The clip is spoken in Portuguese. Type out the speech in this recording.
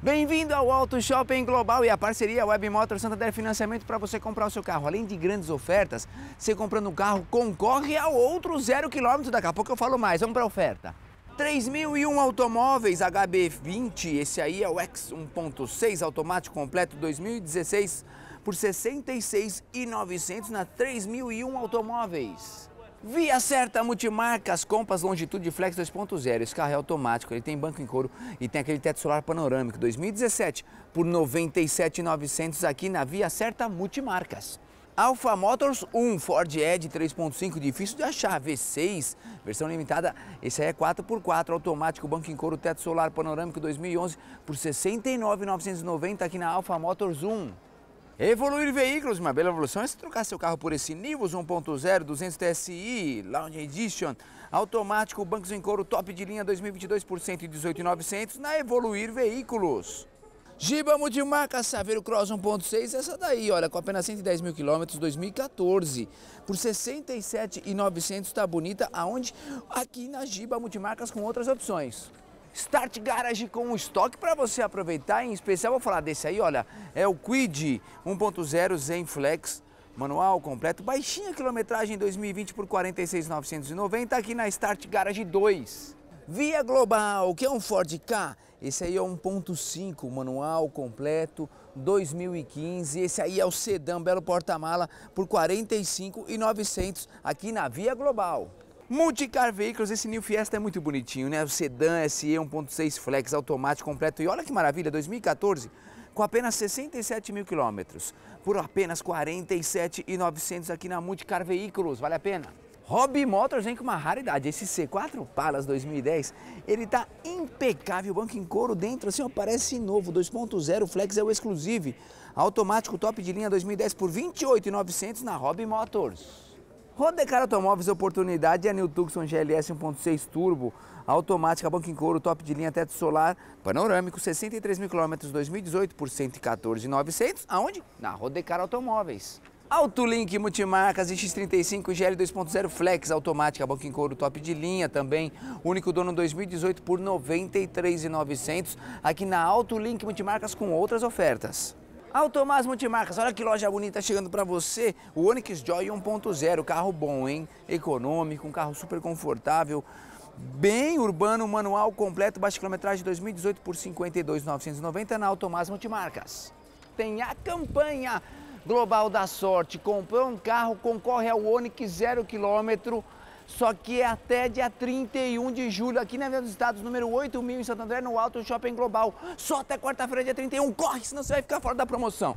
Bem-vindo ao Auto Shopping Global e a parceria Web Motor Santander Financiamento para você comprar o seu carro. Além de grandes ofertas, você comprando um carro concorre a outro zero quilômetro. Daqui a pouco eu falo mais. Vamos para a oferta. 3.001 automóveis HB20, esse aí é o X 1.6 automático completo 2016 por 66.900 na 3.001 automóveis. Via Certa Multimarcas, Compass Longitude Flex 2.0. Esse carro é automático, ele tem banco em couro e tem aquele teto solar panorâmico 2017 por 97,900 aqui na Via Certa Multimarcas. Alfa Motors 1 Ford Edge 3.5, difícil de achar, V6, versão limitada, esse aí é 4x4, automático, banco em couro, teto solar panorâmico 2011 por 69,990 aqui na Alfa Motors 1. Evoluir veículos, uma bela evolução. É se trocar seu carro por esse Nivus 1.0, 200 TSI, Lounge Edition, automático, bancos em couro, top de linha, 2022 por 118,900 na Evoluir Veículos. Giba multimarca Saveiro Cross 1.6, essa daí, olha, com apenas 110 mil quilômetros, 2014, por 67,900, tá bonita, aonde? Aqui na Giba Multimarcas com outras opções. Start Garage com um estoque para você aproveitar, em especial vou falar desse aí, olha, é o Quid 1.0 Zen Flex, manual completo, baixinha quilometragem 2020 por 46,990, aqui na Start Garage 2. Via Global, que é um Ford K, esse aí é 1.5, manual completo, 2015, esse aí é o sedã, belo porta-mala, por 45,900, aqui na Via Global. Multicar Veículos, esse New Fiesta é muito bonitinho, né? O sedã SE 1.6 Flex automático completo. E olha que maravilha, 2014, com apenas 67 mil quilômetros, por apenas 47,900 aqui na Multicar Veículos. Vale a pena? Hobby Motors vem com uma raridade, esse C4 Palas 2010, ele tá impecável, banco em couro dentro, assim ó, parece novo, 2.0 Flex é o exclusivo, automático top de linha 2010 por 28.900 na Hobby Motors. Rodecar Automóveis Oportunidade a New Tucson GLS 1.6 Turbo, automática, banco em couro, top de linha, teto solar, panorâmico, 63 mil quilômetros 2018 por 114,900. Aonde? Na Rodecar Automóveis. Autolink Multimarcas X35 GL 2.0 Flex automática, banco em couro top de linha também, único dono 2018 por 93.900 aqui na Autolink Multimarcas com outras ofertas. Automaz Multimarcas, olha que loja bonita chegando para você. O Onix Joy 1.0, carro bom, hein? Econômico, um carro super confortável, bem urbano, manual completo, baixa quilometragem 2018 por 52,990 na Automaz Multimarcas. Tem a campanha Global da Sorte. Comprou um carro, concorre ao Onix 0 km só que é até dia 31 de julho, aqui na Avenida dos Estados, número 8000 em Santo André, no Alto Shopping Global. Só até quarta-feira, dia 31. Corre, senão você vai ficar fora da promoção.